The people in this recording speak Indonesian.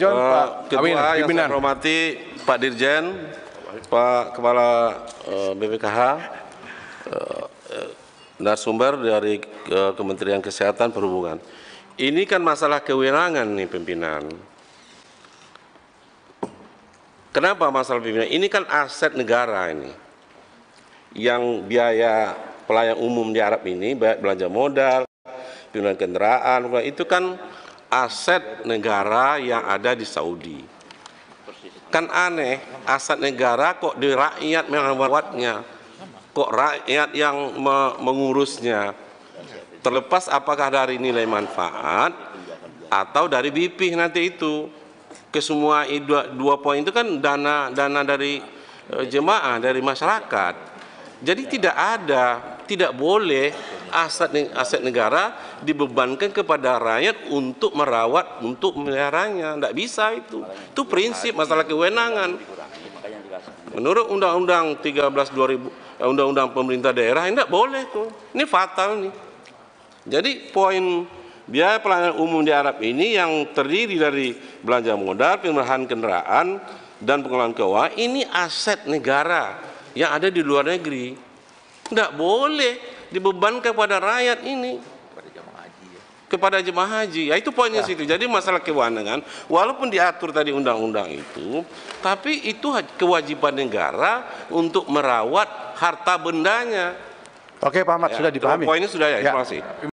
John, uh, Pak Ketua Amin, yang pimpinan. saya hormati Pak Dirjen, Pak Kepala uh, eh, BPKH, uh, eh, narasumber dari uh, Kementerian Kesehatan Perhubungan. Ini kan masalah kewenangan nih pimpinan. Kenapa masalah pimpinan? Ini kan aset negara ini. Yang biaya pelayan umum di Arab ini, baik belanja modal, pimpinan kendaraan, itu kan aset negara yang ada di Saudi. Kan aneh, aset negara kok di rakyat merawatnya, kok rakyat yang mengurusnya. Terlepas apakah dari nilai manfaat atau dari BP nanti itu. Kesemua dua, dua poin itu kan dana dana dari eh, jemaah, dari masyarakat jadi tidak ada, tidak boleh aset aset negara dibebankan kepada rakyat untuk merawat, untuk meliharanya. Tidak bisa itu. Itu prinsip masalah kewenangan. Menurut Undang-Undang 13 2000 eh, Undang-Undang Pemerintah Daerah tidak boleh tuh. Ini fatal nih. Jadi poin biaya pelayanan umum di Arab ini yang terdiri dari belanja modal, pemerahan kendaraan, dan pengelolaan keuangan ini aset negara yang ada di luar negeri. Tidak boleh dibebankan kepada rakyat ini. Kepada jemaah haji. Ya. Kepada jemaah haji. Ya, itu poinnya ya. situ. Jadi masalah kewenangan, walaupun diatur tadi undang-undang itu, tapi itu kewajiban negara untuk merawat harta bendanya. Oke, Pak Ahmad, ya, sudah dipahami. Poinnya sudah ya, terima Ya.